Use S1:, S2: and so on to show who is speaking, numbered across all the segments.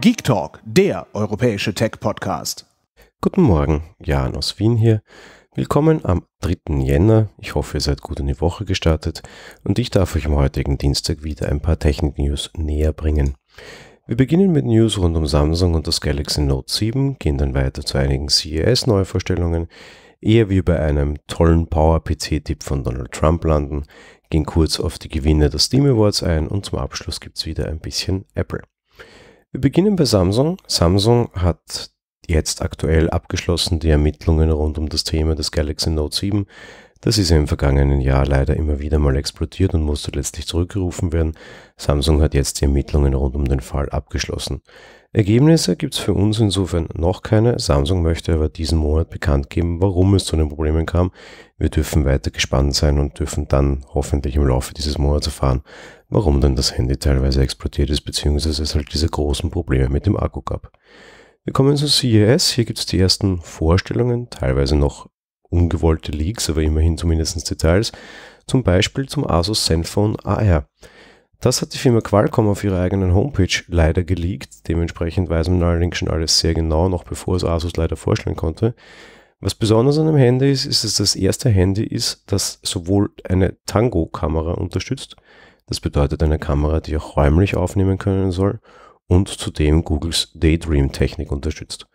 S1: Geek Talk, der europäische Tech-Podcast. Guten Morgen, Jan aus Wien hier. Willkommen am 3. Jänner. Ich hoffe, ihr seid gut in die Woche gestartet und ich darf euch am heutigen Dienstag wieder ein paar Technik-News näher bringen. Wir beginnen mit News rund um Samsung und das Galaxy Note 7, gehen dann weiter zu einigen CES-Neuvorstellungen, eher wie bei einem tollen Power-PC-Tipp von Donald Trump landen, gehen kurz auf die Gewinne der Steam Awards ein und zum Abschluss gibt es wieder ein bisschen Apple. Wir beginnen bei Samsung. Samsung hat jetzt aktuell abgeschlossen die Ermittlungen rund um das Thema des Galaxy Note 7. Das ist im vergangenen Jahr leider immer wieder mal explodiert und musste letztlich zurückgerufen werden. Samsung hat jetzt die Ermittlungen rund um den Fall abgeschlossen. Ergebnisse gibt es für uns insofern noch keine. Samsung möchte aber diesen Monat bekannt geben, warum es zu den Problemen kam. Wir dürfen weiter gespannt sein und dürfen dann hoffentlich im Laufe dieses Monats erfahren, warum denn das Handy teilweise explodiert ist, beziehungsweise es halt diese großen Probleme mit dem Akku gab. Wir kommen zu CES. Hier gibt es die ersten Vorstellungen, teilweise noch ungewollte Leaks, aber immerhin zumindest Details. Zum Beispiel zum Asus Zenfone AR. Das hat die Firma Qualcomm auf ihrer eigenen Homepage leider geleakt. Dementsprechend weiß man allerdings schon alles sehr genau, noch bevor es Asus leider vorstellen konnte. Was besonders an dem Handy ist, ist, dass das erste Handy ist, das sowohl eine Tango-Kamera unterstützt, das bedeutet eine Kamera, die auch räumlich aufnehmen können soll, und zudem Googles Daydream-Technik unterstützt.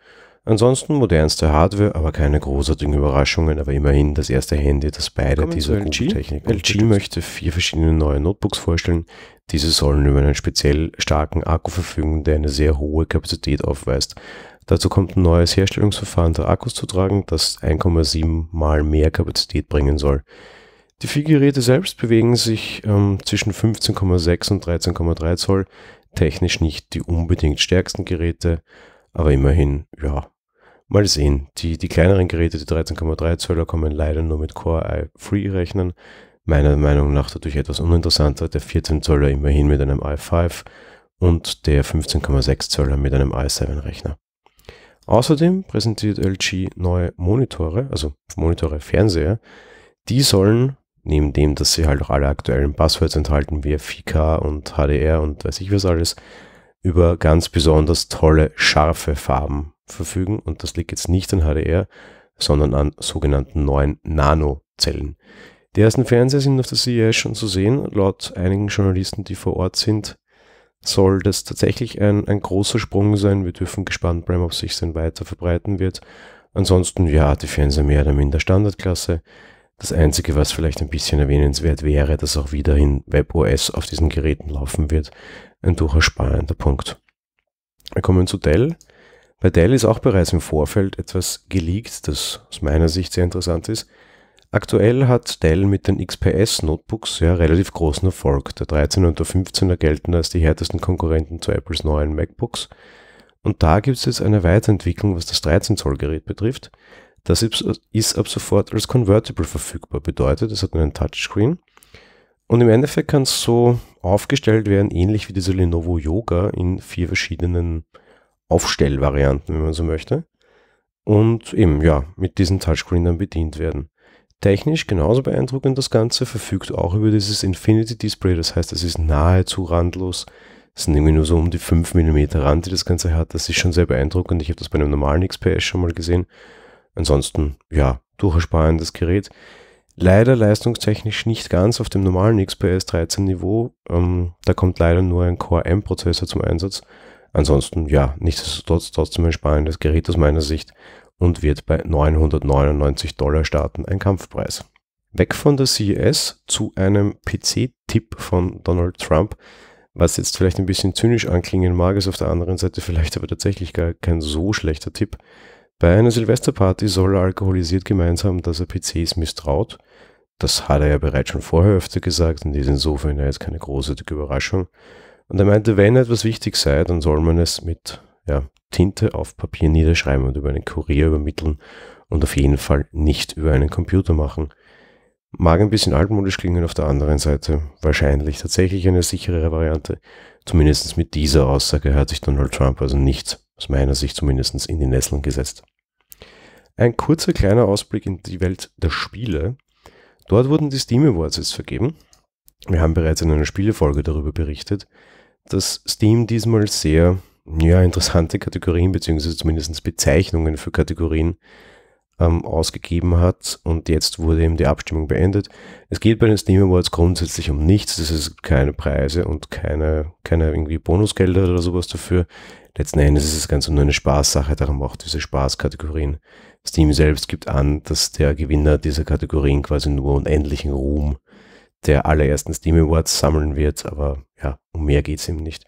S1: Ansonsten modernste Hardware, aber keine großartigen Überraschungen, aber immerhin das erste Handy, das beide dieser Google-Technik. LG möchte vier verschiedene neue Notebooks vorstellen. Diese sollen über einen speziell starken Akku verfügen, der eine sehr hohe Kapazität aufweist. Dazu kommt ein neues Herstellungsverfahren der Akkus zu tragen, das 1,7 mal mehr Kapazität bringen soll. Die vier Geräte selbst bewegen sich ähm, zwischen 15,6 und 13,3 Zoll, technisch nicht die unbedingt stärksten Geräte. Aber immerhin, ja, mal sehen. Die, die kleineren Geräte, die 13,3 Zöller, kommen leider nur mit Core i 3 rechnen. Meiner Meinung nach dadurch etwas uninteressanter. Der 14 Zöller immerhin mit einem i5 und der 15,6 Zöller mit einem i7-Rechner. Außerdem präsentiert LG neue Monitore, also Monitore, Fernseher. Die sollen, neben dem, dass sie halt auch alle aktuellen Passwörter enthalten, wie 4K und HDR und weiß ich was alles, über ganz besonders tolle, scharfe Farben verfügen. Und das liegt jetzt nicht an HDR, sondern an sogenannten neuen Nanozellen. Die ersten Fernseher sind auf der CES schon zu sehen. Laut einigen Journalisten, die vor Ort sind, soll das tatsächlich ein, ein großer Sprung sein. Wir dürfen gespannt bleiben, ob sich denn weiter verbreiten wird. Ansonsten, ja, die Fernseher mehr oder minder Standardklasse. Das Einzige, was vielleicht ein bisschen erwähnenswert wäre, dass auch wiederhin WebOS auf diesen Geräten laufen wird. Ein durchaus spannender Punkt. Wir kommen zu Dell. Bei Dell ist auch bereits im Vorfeld etwas geleakt, das aus meiner Sicht sehr interessant ist. Aktuell hat Dell mit den XPS Notebooks ja relativ großen Erfolg. Der 13er und der 15er gelten als die härtesten Konkurrenten zu Apples neuen MacBooks. Und da gibt es jetzt eine Weiterentwicklung, was das 13-Zoll-Gerät betrifft. Das ist ab sofort als Convertible verfügbar, bedeutet, es hat nur ein Touchscreen. Und im Endeffekt kann es so aufgestellt werden, ähnlich wie diese Lenovo Yoga in vier verschiedenen Aufstellvarianten, wenn man so möchte. Und eben, ja, mit diesem Touchscreen dann bedient werden. Technisch genauso beeindruckend das Ganze, verfügt auch über dieses Infinity Display, das heißt, es ist nahezu randlos. Es sind irgendwie nur so um die 5 mm Rand, die das Ganze hat. Das ist schon sehr beeindruckend. Ich habe das bei einem normalen XPS schon mal gesehen. Ansonsten, ja, durchaus spannendes Gerät. Leider leistungstechnisch nicht ganz auf dem normalen XPS 13 Niveau. Ähm, da kommt leider nur ein Core M-Prozessor zum Einsatz. Ansonsten, ja, nichtsdestotrotz trotzdem ein spannendes Gerät aus meiner Sicht und wird bei 999 Dollar starten, ein Kampfpreis. Weg von der CES zu einem PC-Tipp von Donald Trump. Was jetzt vielleicht ein bisschen zynisch anklingen mag, ist auf der anderen Seite vielleicht aber tatsächlich gar kein so schlechter Tipp. Bei einer Silvesterparty soll er alkoholisiert gemeinsam, dass er PCs misstraut. Das hat er ja bereits schon vorher öfter gesagt und ist insofern ja jetzt keine große Überraschung. Und er meinte, wenn etwas wichtig sei, dann soll man es mit ja, Tinte auf Papier niederschreiben und über einen Kurier übermitteln und auf jeden Fall nicht über einen Computer machen. Mag ein bisschen altmodisch klingen auf der anderen Seite, wahrscheinlich tatsächlich eine sichere Variante. Zumindest mit dieser Aussage hat sich Donald Trump also nicht, aus meiner Sicht zumindest, in die Nesseln gesetzt. Ein kurzer kleiner Ausblick in die Welt der Spiele. Dort wurden die Steam Awards jetzt vergeben. Wir haben bereits in einer Spielefolge darüber berichtet, dass Steam diesmal sehr ja, interessante Kategorien bzw. zumindest Bezeichnungen für Kategorien ähm, ausgegeben hat und jetzt wurde eben die Abstimmung beendet. Es geht bei den Steam Awards grundsätzlich um nichts, das ist keine Preise und keine, keine irgendwie Bonusgelder oder sowas dafür. Letzten Endes ist es ganz nur eine Spaßsache, darum auch diese Spaßkategorien Steam selbst gibt an, dass der Gewinner dieser Kategorien quasi nur unendlichen Ruhm der allerersten Steam Awards sammeln wird, aber ja, um mehr geht es ihm nicht.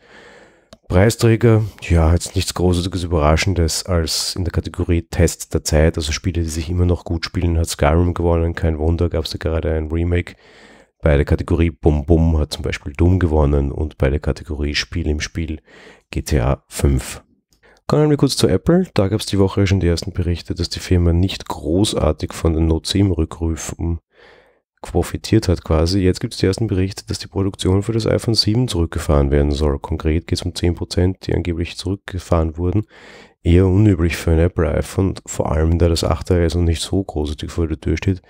S1: Preisträger, ja, jetzt nichts Großartiges Überraschendes als in der Kategorie Test der Zeit, also Spiele, die sich immer noch gut spielen, hat Skyrim gewonnen, kein Wunder, gab es ja gerade ein Remake. Bei der Kategorie Bum Bum hat zum Beispiel Doom gewonnen und bei der Kategorie Spiel im Spiel GTA 5. Kommen wir kurz zu Apple. Da gab es die Woche schon die ersten Berichte, dass die Firma nicht großartig von den Note 7 Rückrufen profitiert hat quasi. Jetzt gibt es die ersten Berichte, dass die Produktion für das iPhone 7 zurückgefahren werden soll. Konkret geht es um 10%, die angeblich zurückgefahren wurden. Eher unüblich für ein Apple-iPhone, vor allem da das 8er noch nicht so großartig vor der Tür steht.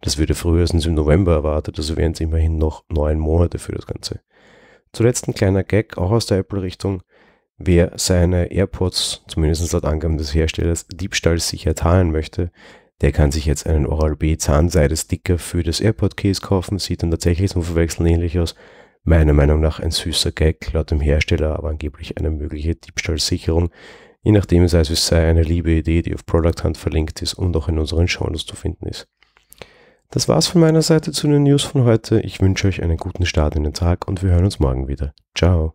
S1: Das wird ja frühestens im November erwartet, also wären es immerhin noch neun Monate für das Ganze. Zuletzt ein kleiner Gag, auch aus der Apple-Richtung. Wer seine AirPods, zumindest laut Angaben des Herstellers, diebstahlsicher zahlen möchte, der kann sich jetzt einen Oral-B Zahnseide-Sticker für das AirPod-Case kaufen. Sieht dann tatsächlich zum Verwechseln ähnlich aus. Meiner Meinung nach ein süßer Gag, laut dem Hersteller aber angeblich eine mögliche Diebstahlsicherung. Je nachdem es es sei eine liebe Idee, die auf Product Hunt verlinkt ist und auch in unseren Shownotes zu finden ist. Das war's von meiner Seite zu den News von heute. Ich wünsche euch einen guten Start in den Tag und wir hören uns morgen wieder. Ciao